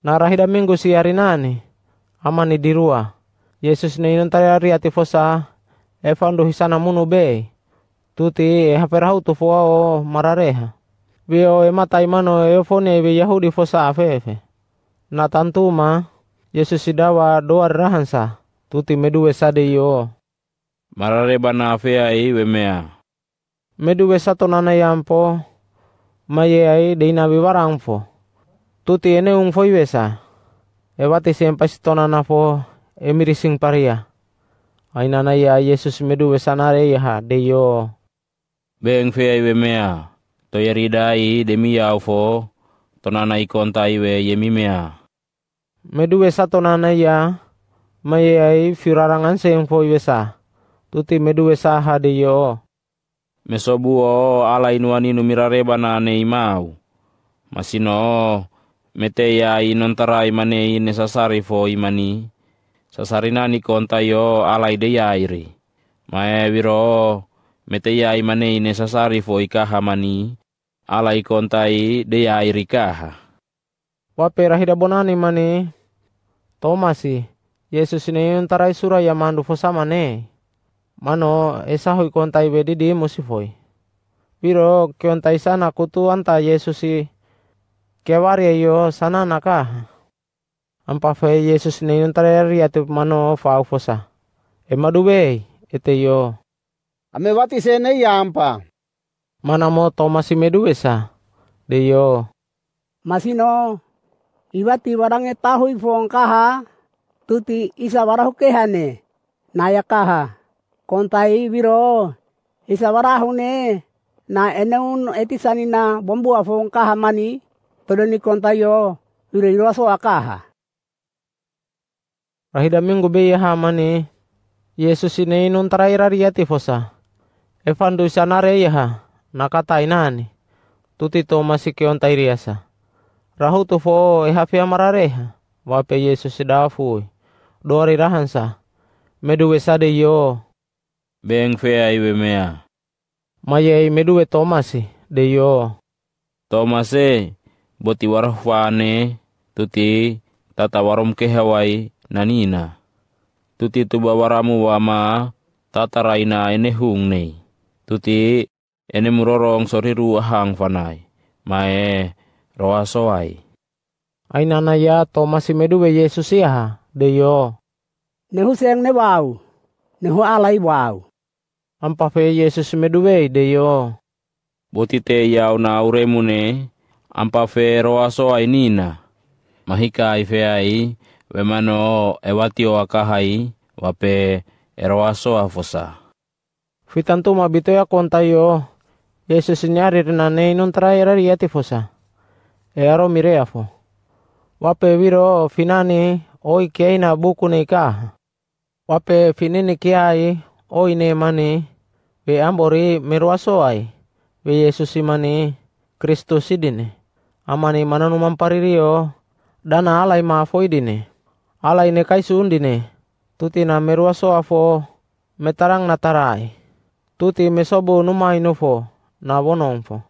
Narahida minggu si hari nani. Amani rua Yesus ne hari ati fosa. Evandu hisana munu be. Tuti e haperau tu fuao marareha. Bio e mata imano e fone e Yahudi fosa afefe. Na tantuma Yesus sidawa doa rahansa. Tuti meduwe sade yo. Marare bana afea iwe mea. Meduwe sato nana yampo. Maye ai deina biwarangfo tuti ene un foi besa. Ebati sempa stona na fo sing paria. Aina na ya Yesus medu na ya ha de yo. Beng fe ai mea. To de demi ya fo i ikonta iwe yemi mea. Medu besa tonana ya maye ai firarangan seng foi besa. Tuti medu besa ha de yo. Mesobu ala inuani numirare bana neimau. Masino mete ya tara imane ine sasari fo imani sasarina nani konta yo alaide ya iri mae wiro mete ya imane ine sasari fo ikaha mani alai kontai de ya iri kaha wape rahida bonani mani tomasi yesus ne yontara isura ya mandu fosa mane mano esa hoi kontai bedi di musifoi Biro kiontai sana kutu anta Yesus si yo, sana naka ampa fe Yesus ni yuntarer ya tu mano faufosa emadube ete yo ame wati se ne ya ampa mana mo Thomas medube sa de yo no masino iwati warange i fong kaha tuti isa barahu kehane naya kaha kontai biro isa barahu ne na eneun etisani na bombu afong kaha mani todo ni kontayo yule ilaso akaha rahida be beya hamani yesus ini nun ti fosa evandu sanare Nakata inani. tuti to masikion tairiasa rahu tu fo ehafia marareha wape yesus dafu dori rahansa meduwe sade yo beng ai we mea mayei meduwe tomasi de yo tomase boti warahwane tuti tata warom ke hawai nanina tuti tuba waramu wama tata raina ene hung nei tuti ene murorong soriru ruahang fanai mae roa soai ainana ya tomasi meduwe yesus ya deyo nehu seng ne wau nehu alai wau ampa fe yesus meduwe deyo botite yau na ne. ampa feerowaso ainina mahika aifeai wemano ewatio wakahai wape erowaso afosa fitantu mabitoya kontayo yesus nyarir nanei nun trairari e etifosa earo mireafo wape wiro finani oi keina buku neikaha wape finini kiai oi mani we ambori meruasoai we yesus imani kristus idine amani mananu mamparirio dana alai mafoidine alai ne kai ne, tuti na merua afo metarang natarai tuti mesobo numai nufo, na fo